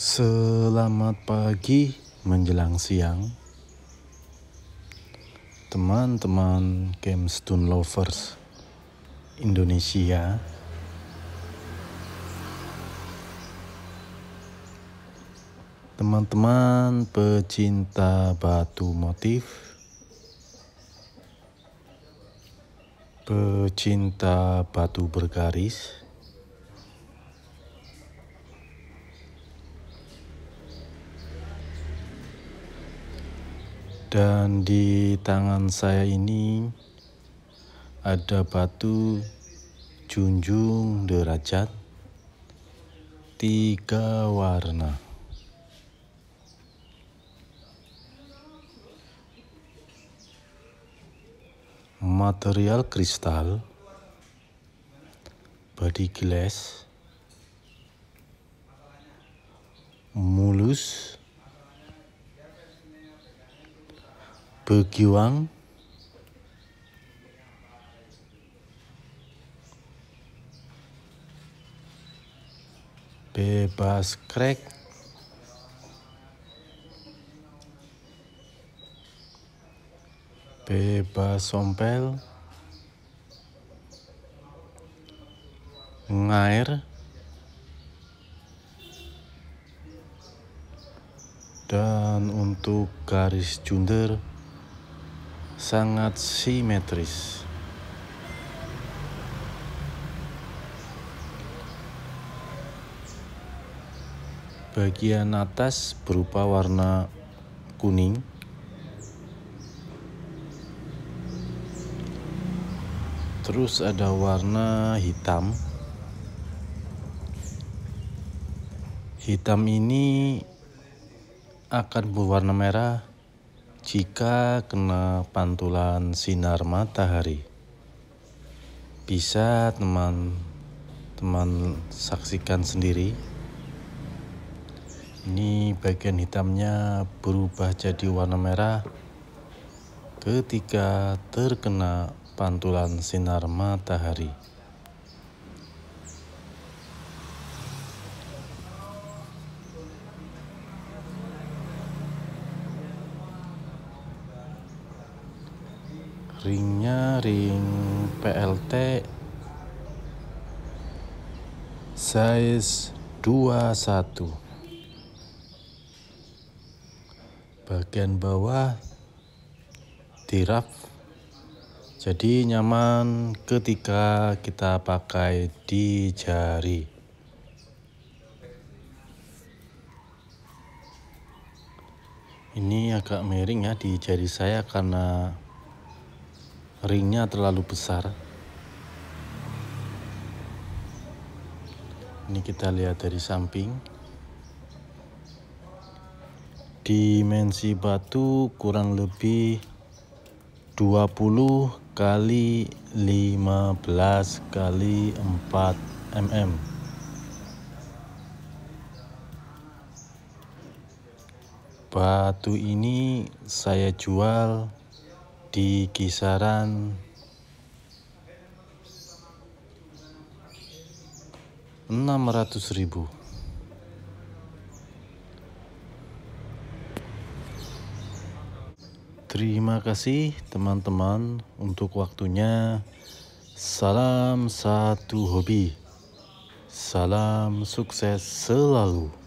Selamat pagi menjelang siang Teman-teman Gamestone Lovers Indonesia Teman-teman pecinta batu motif Pecinta batu bergaris dan di tangan saya ini ada batu junjung derajat tiga warna material kristal body glass mulus berjuang bebas krek bebas sompel ngair dan untuk garis junder sangat simetris. Bagian atas berupa warna kuning. Terus ada warna hitam. Hitam ini akan berwarna merah jika kena pantulan sinar matahari. Bisa teman-teman saksikan sendiri. Ini bagian hitamnya berubah jadi warna merah ketika terkena pantulan sinar matahari. ringnya ring PLT size 21 bagian bawah dirap jadi nyaman ketika kita pakai di jari ini agak miring ya di jari saya karena ringnya terlalu besar ini kita lihat dari samping dimensi batu kurang lebih 20 kali 15 kali 4 mm batu ini saya jual di kisaran 600 ribu Terima kasih teman-teman untuk waktunya Salam satu hobi Salam sukses selalu